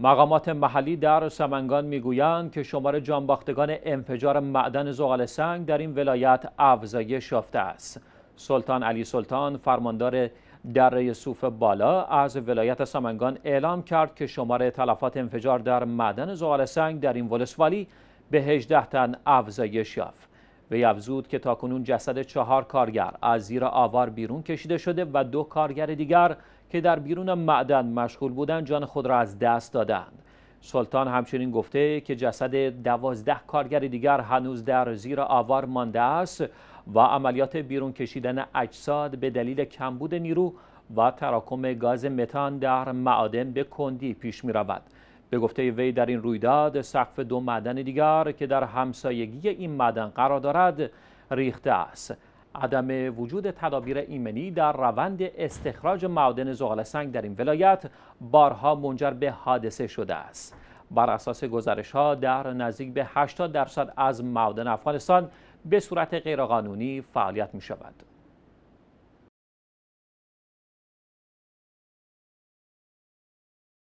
مقامات محلی در سمنگان میگویند که شمار جانباختگان انفجار معدن زغال سنگ در این ولایت افزایش یافته است سلطان علی سلطان فرماندار دره صوف بالا از ولایت سمنگان اعلام کرد که شمار تلفات انفجار در معدن زغال سنگ در این ولسوالی به 18 تن افزایش یافت وی افزود که تاکنون جسد چهار کارگر از زیر آوار بیرون کشیده شده و دو کارگر دیگر که در بیرون معدن مشغول بودند جان خود را از دست دادند سلطان همچنین گفته که جسد دوازده کارگر دیگر هنوز در زیر آوار مانده است و عملیات بیرون کشیدن اجساد به دلیل کمبود نیرو و تراکم گاز متان در معادن به کندی پیش می رود. به گفته وی در این رویداد سقف دو معدن دیگر که در همسایگی این معدن قرار دارد ریخته است عدم وجود تدابیر ایمنی در روند استخراج معدن زغال سنگ در این ولایت بارها منجر به حادثه شده است بر اساس گزارش ها در نزدیک به 80 درصد از معدن افغانستان به صورت غیرقانونی فعالیت می شود